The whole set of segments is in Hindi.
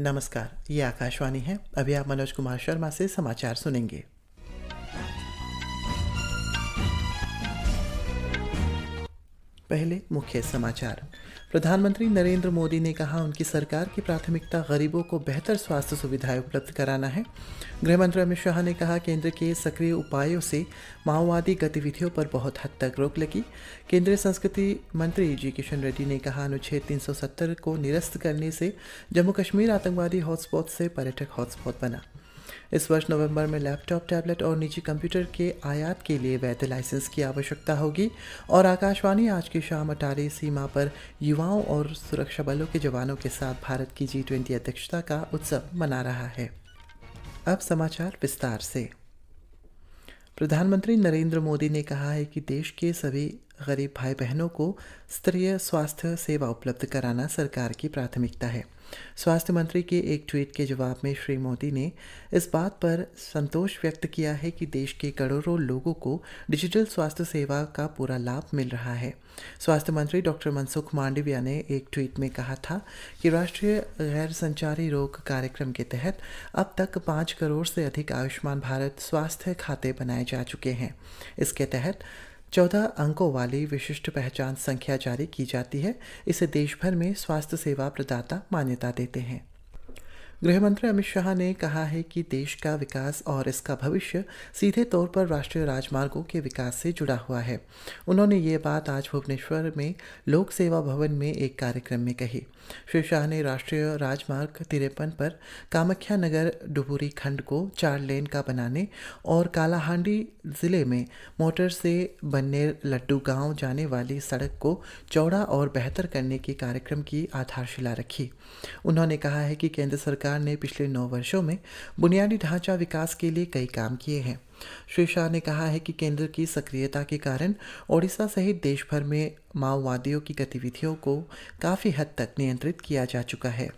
नमस्कार ये आकाशवाणी है अभी आप मनोज कुमार शर्मा से समाचार सुनेंगे पहले मुख्य समाचार प्रधानमंत्री नरेंद्र मोदी ने कहा उनकी सरकार की प्राथमिकता गरीबों को बेहतर स्वास्थ्य सुविधाएं उपलब्ध कराना है गृहमंत्री अमित शाह ने कहा केंद्र के सक्रिय उपायों से माओवादी गतिविधियों पर बहुत हद तक रोक लगी केंद्रीय संस्कृति मंत्री जी किशन रेड्डी ने कहा अनुच्छेद 370 को निरस्त करने से जम्मू कश्मीर आतंकवादी हॉटस्पॉट से पर्यटक हॉटस्पॉट बना इस वर्ष नवंबर में लैपटॉप टैबलेट और निजी कंप्यूटर के आयात के लिए वैध लाइसेंस की आवश्यकता होगी और आकाशवाणी आज की शाम अटारी सीमा पर युवाओं और सुरक्षा बलों के जवानों के साथ भारत की जी ट्वेंटी अध्यक्षता का उत्सव मना रहा है अब समाचार विस्तार से प्रधानमंत्री नरेंद्र मोदी ने कहा है कि देश के सभी गरीब भाई बहनों को स्तरीय स्वास्थ्य सेवा उपलब्ध कराना सरकार की प्राथमिकता है स्वास्थ्य मंत्री के एक ट्वीट के जवाब में श्री मोदी ने इस बात पर संतोष व्यक्त किया है कि देश के करोड़ों लोगों को डिजिटल स्वास्थ्य सेवा का पूरा लाभ मिल रहा है स्वास्थ्य मंत्री डॉक्टर मनसुख मांडविया ने एक ट्वीट में कहा था कि राष्ट्रीय गैर संचारी रोग कार्यक्रम के तहत अब तक पाँच करोड़ से अधिक आयुष्मान भारत स्वास्थ्य खाते बनाए जा चुके हैं इसके तहत चौदह अंकों वाली विशिष्ट पहचान संख्या जारी की जाती है इसे देश भर में स्वास्थ्य सेवा प्रदाता मान्यता देते हैं गृहमंत्री अमित शाह ने कहा है कि देश का विकास और इसका भविष्य सीधे तौर पर राष्ट्रीय राजमार्गों के विकास से जुड़ा हुआ है उन्होंने ये बात आज भुवनेश्वर में लोक सेवा भवन में एक कार्यक्रम में कही श्री शाह ने राष्ट्रीय राजमार्ग तिरपन पर कामख्या नगर डुबूरी खंड को चार लेन का बनाने और कालाहांडी जिले में मोटर से बनने लड्डू गांव जाने वाली सड़क को चौड़ा और बेहतर करने के कार्यक्रम की आधारशिला रखी उन्होंने कहा है कि केंद्र सरकार सरकार ने पिछले नौ वर्षों में बुनियादी ढांचा विकास के लिए कई काम किए हैं श्री शाह ने कहा है कि केंद्र की सक्रियता के कारण ओडिशा सहित देश भर में माओवादियों की गतिविधियों को काफ़ी हद तक नियंत्रित किया जा चुका है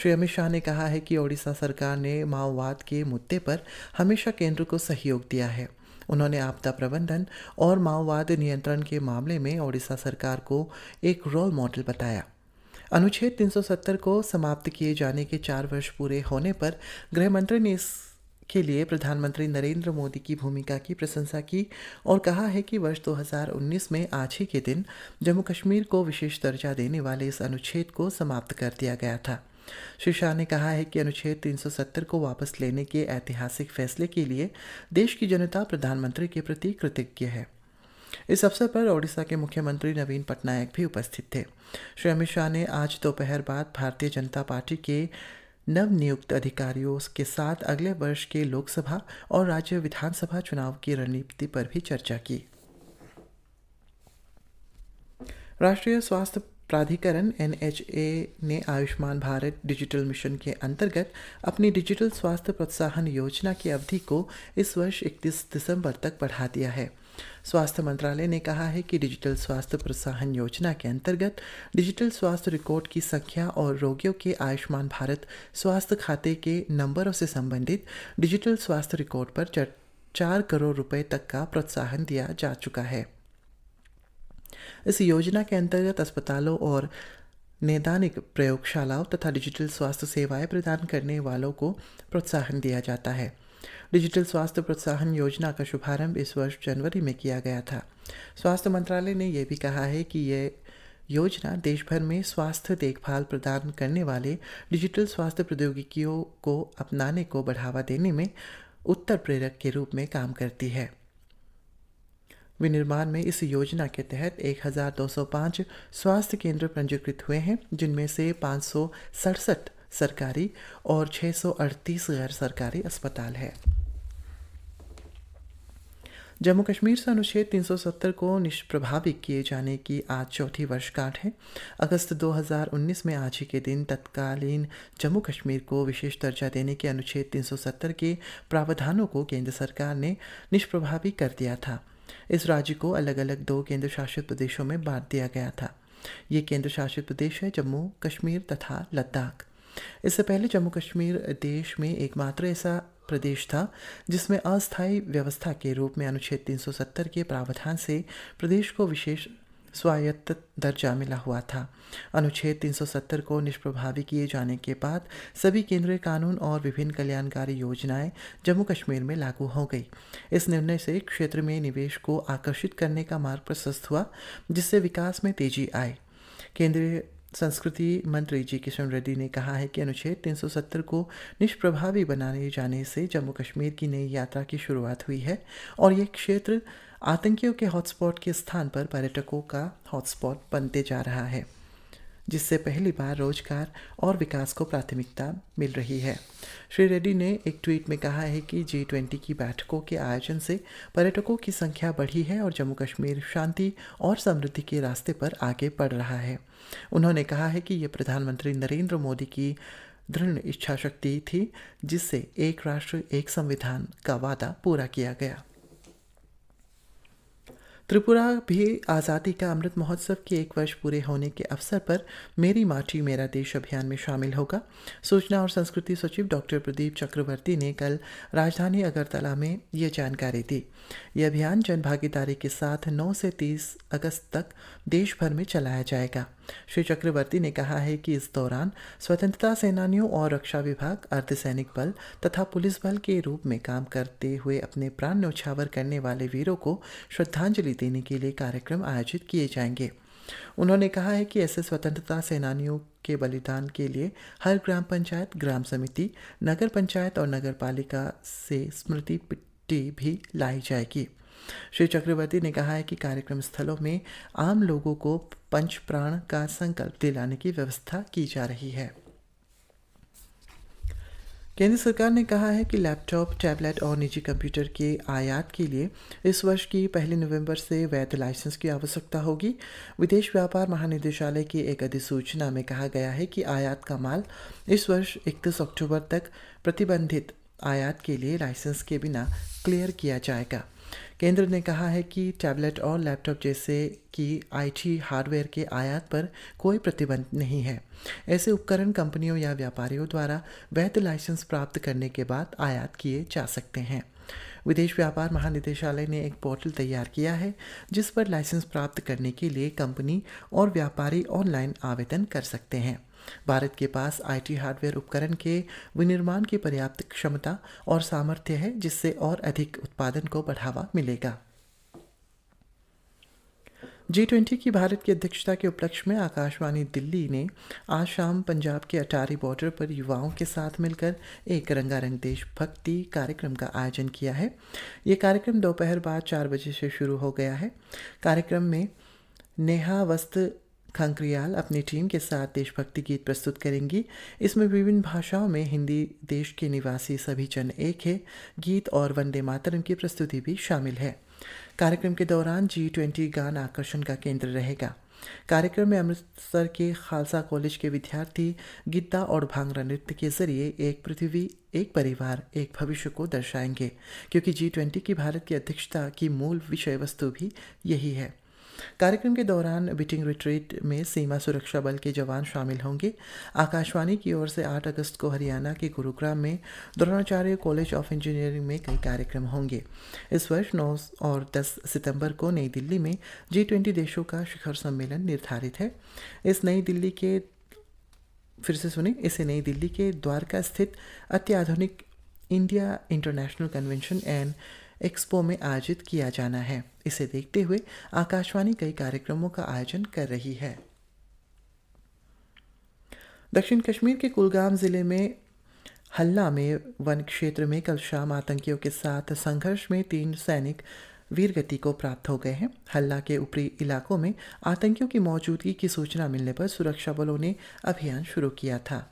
श्री अमित शाह ने कहा है कि ओडिशा सरकार ने माओवाद के मुद्दे पर हमेशा केंद्र को सहयोग दिया है उन्होंने आपदा प्रबंधन और माओवाद नियंत्रण के मामले में ओडिशा सरकार को एक रोल मॉडल बताया अनुच्छेद 370 को समाप्त किए जाने के चार वर्ष पूरे होने पर गृह मंत्री ने इस के लिए प्रधानमंत्री नरेंद्र मोदी की भूमिका की प्रशंसा की और कहा है कि वर्ष 2019 में आज ही के दिन जम्मू कश्मीर को विशेष दर्जा देने वाले इस अनुच्छेद को समाप्त कर दिया गया था श्री शाह ने कहा है कि अनुच्छेद 370 को वापस लेने के ऐतिहासिक फैसले के लिए देश की जनता प्रधानमंत्री के प्रति कृतज्ञ है इस अवसर पर ओडिशा के मुख्यमंत्री नवीन पटनायक भी उपस्थित थे श्री अमित शाह ने आज दोपहर बाद भारतीय जनता पार्टी के नव नियुक्त अधिकारियों के साथ अगले वर्ष के लोकसभा और राज्य विधानसभा चुनाव की रणनीति पर भी चर्चा की राष्ट्रीय स्वास्थ्य प्राधिकरण एन ने आयुष्मान भारत डिजिटल मिशन के अंतर्गत अपनी डिजिटल स्वास्थ्य प्रोत्साहन योजना की अवधि को इस वर्ष 31 दिसंबर तक बढ़ा दिया है स्वास्थ्य मंत्रालय ने कहा है कि डिजिटल स्वास्थ्य प्रोत्साहन योजना के अंतर्गत डिजिटल स्वास्थ्य रिकॉर्ड की संख्या और रोगियों के आयुष्मान भारत स्वास्थ्य खाते के नंबरों से संबंधित डिजिटल स्वास्थ्य रिकॉर्ड पर चार करोड़ रुपए तक का प्रोत्साहन दिया जा चुका है इस योजना के अंतर्गत अस्पतालों और नैदानिक प्रयोगशालाओं तथा डिजिटल स्वास्थ्य सेवाएं प्रदान करने वालों को प्रोत्साहन दिया जाता है डिजिटल स्वास्थ्य प्रोत्साहन योजना का शुभारंभ इस वर्ष जनवरी में किया गया था स्वास्थ्य मंत्रालय ने यह भी कहा है कि यह योजना देशभर में स्वास्थ्य देखभाल प्रदान करने वाले डिजिटल स्वास्थ्य प्रौद्योगिकियों को अपनाने को बढ़ावा देने में उत्तर प्रेरक के रूप में काम करती है विनिर्माण में इस योजना के तहत 1205 स्वास्थ्य केंद्र पंजीकृत हुए हैं जिनमें से पाँच सरकारी और 638 गैर सरकारी अस्पताल है जम्मू कश्मीर से अनुच्छेद 370 को निष्प्रभावित किए जाने की आज चौथी वर्षगांठ है अगस्त 2019 में आज ही के दिन तत्कालीन जम्मू कश्मीर को विशेष दर्जा देने के अनुच्छेद 370 के प्रावधानों को केंद्र सरकार ने निष्प्रभावी कर दिया था इस राज्य को अलग अलग दो केंद्र शासित प्रदेशों में बांट दिया गया था ये केंद्र शासित प्रदेश है जम्मू कश्मीर तथा लद्दाख इससे पहले जम्मू कश्मीर देश में एकमात्र ऐसा प्रदेश था जिसमें अस्थायी व्यवस्था के रूप में अनुच्छेद 370 के प्रावधान से प्रदेश को विशेष स्वायत्त दर्जा मिला हुआ था अनुच्छेद 370 को निष्प्रभावी किए जाने के बाद सभी केंद्रीय कानून और विभिन्न कल्याणकारी योजनाएं जम्मू कश्मीर में लागू हो गई इस निर्णय से क्षेत्र में निवेश को आकर्षित करने का मार्ग प्रशस्त हुआ जिससे विकास में तेजी आई केंद्रीय संस्कृति मंत्री जी किशन रेड्डी ने कहा है कि अनुच्छेद 370 को निष्प्रभावी बनाए जाने से जम्मू कश्मीर की नई यात्रा की शुरुआत हुई है और ये क्षेत्र आतंकियों के हॉटस्पॉट के स्थान पर पर्यटकों का हॉटस्पॉट बनते जा रहा है जिससे पहली बार रोजगार और विकास को प्राथमिकता मिल रही है श्री रेड्डी ने एक ट्वीट में कहा है कि जी ट्वेंटी की बैठकों के आयोजन से पर्यटकों की संख्या बढ़ी है और जम्मू कश्मीर शांति और समृद्धि के रास्ते पर आगे बढ़ रहा है उन्होंने कहा है कि ये प्रधानमंत्री नरेंद्र मोदी की दृढ़ इच्छा शक्ति थी जिससे एक राष्ट्र एक संविधान का वादा पूरा किया गया त्रिपुरा भी आज़ादी का अमृत महोत्सव के एक वर्ष पूरे होने के अवसर पर मेरी माटी मेरा देश अभियान में शामिल होगा सूचना और संस्कृति सचिव डॉक्टर प्रदीप चक्रवर्ती ने कल राजधानी अगरतला में ये जानकारी दी ये अभियान जनभागीदारी के साथ 9 से 30 अगस्त तक देश भर में चलाया जाएगा श्री चक्रवर्ती ने कहा है कि इस दौरान स्वतंत्रता सेनानियों और रक्षा विभाग अर्धसैनिक बल तथा पुलिस बल के रूप में काम करते हुए अपने प्राण न्यौछावर करने वाले वीरों को श्रद्धांजलि देने के लिए कार्यक्रम आयोजित किए जाएंगे उन्होंने कहा है कि ऐसे स्वतंत्रता सेनानियों के बलिदान के लिए हर ग्राम पंचायत ग्राम समिति नगर पंचायत और नगर पालिका से स्मृति पिट्टी भी लाई जाएगी श्री चक्रवर्ती ने कहा है कि कार्यक्रम स्थलों में आम लोगों को पंच प्राण का संकल्प दिलाने की व्यवस्था की जा रही है केंद्र सरकार ने कहा है कि लैपटॉप टैबलेट और निजी कंप्यूटर के आयात के लिए इस वर्ष की पहली नवंबर से वैध लाइसेंस की आवश्यकता होगी विदेश व्यापार महानिदेशालय की एक अधिसूचना में कहा गया है कि आयात का माल इस वर्ष 31 अक्टूबर तक प्रतिबंधित आयात के लिए लाइसेंस के बिना क्लियर किया जाएगा केंद्र ने कहा है कि टैबलेट और लैपटॉप जैसे कि आईटी हार्डवेयर के आयात पर कोई प्रतिबंध नहीं है ऐसे उपकरण कंपनियों या व्यापारियों द्वारा वैध लाइसेंस प्राप्त करने के बाद आयात किए जा सकते हैं विदेश व्यापार महानिदेशालय ने एक पोर्टल तैयार किया है जिस पर लाइसेंस प्राप्त करने के लिए कंपनी और व्यापारी ऑनलाइन आवेदन कर सकते हैं भारत के पास आईटी हार्डवेयर उपकरण के विनिर्माण की पर्याप्त क्षमता और सामर्थ्य है जिससे और अधिक उत्पादन को बढ़ावा मिलेगा जी ट्वेंटी की भारत की अध्यक्षता के उपलक्ष्य में आकाशवाणी दिल्ली ने आज शाम पंजाब के अटारी बॉर्डर पर युवाओं के साथ मिलकर एक रंगारंग देशभक्ति कार्यक्रम का आयोजन किया है ये कार्यक्रम दोपहर बाद चार बजे से शुरू हो गया है कार्यक्रम में नेहा वस्त खांक्रियाल अपनी टीम के साथ देशभक्ति गीत प्रस्तुत करेंगी इसमें विभिन्न भाषाओं में हिंदी देश के निवासी सभी जन एक है गीत और वंदे मातरम की प्रस्तुति भी शामिल है कार्यक्रम के दौरान जी ट्वेंटी गान आकर्षण का केंद्र रहेगा कार्यक्रम में अमृतसर के खालसा कॉलेज के विद्यार्थी गिद्दा और भांगरा नृत्य के जरिए एक पृथ्वी एक परिवार एक भविष्य को दर्शाएंगे क्योंकि जी ट्वेंटी की भारत की अध्यक्षता की मूल विषय वस्तु भी यही है कार्यक्रम के दौरान बिटिंग रिट्रीट में सीमा सुरक्षा बल के जवान शामिल होंगे आकाशवाणी की ओर से 8 अगस्त को हरियाणा के गुरुग्राम में द्रोणाचार्य कॉलेज ऑफ इंजीनियरिंग में कई कार्यक्रम होंगे इस वर्ष 9 और 10 सितंबर को नई दिल्ली में जी ट्वेंटी देशों का शिखर सम्मेलन निर्धारित है इस नई दिल्ली के फिर से सुने इसे नई दिल्ली के द्वारका स्थित अत्याधुनिक India International Convention and Expo में आयोजित किया जाना है इसे देखते हुए आकाशवाणी कई कार्यक्रमों का आयोजन कर रही है दक्षिण कश्मीर के कुलगाम ज़िले में हल्ला में वन क्षेत्र में कल शाम आतंकियों के साथ संघर्ष में तीन सैनिक वीरगति को प्राप्त हो गए हैं हल्ला के ऊपरी इलाकों में आतंकियों की मौजूदगी की सूचना मिलने पर सुरक्षा बलों ने अभियान शुरू किया था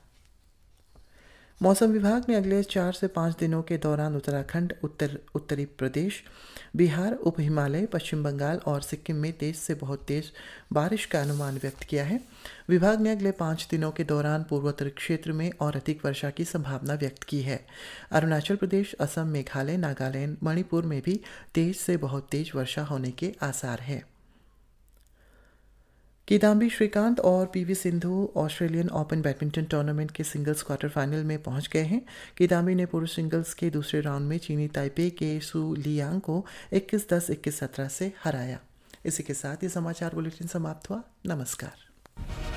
मौसम विभाग ने अगले चार से पाँच दिनों के दौरान उत्तराखंड उत्तर उत्तरी प्रदेश बिहार उप हिमालय पश्चिम बंगाल और सिक्किम में तेज से बहुत तेज बारिश का अनुमान व्यक्त किया है विभाग ने अगले पाँच दिनों के दौरान पूर्वोत्तर क्षेत्र में और अधिक वर्षा की संभावना व्यक्त की है अरुणाचल प्रदेश असम मेघालय नागालैंड मणिपुर में भी तेज से बहुत तेज वर्षा होने के आसार हैं किदाम्बी श्रीकांत और PV Sindhu Australian Open badminton tournament के सिंगल्स क्वार्टर फाइनल में पहुंच गए हैं किदाम्बी ने पुरुष सिंगल्स के दूसरे राउंड में चीनी ताइपे के सु लियांग को 21 दस इक्कीस सत्रह से हराया इसी के साथ ये समाचार बुलेटिन समाप्त हुआ नमस्कार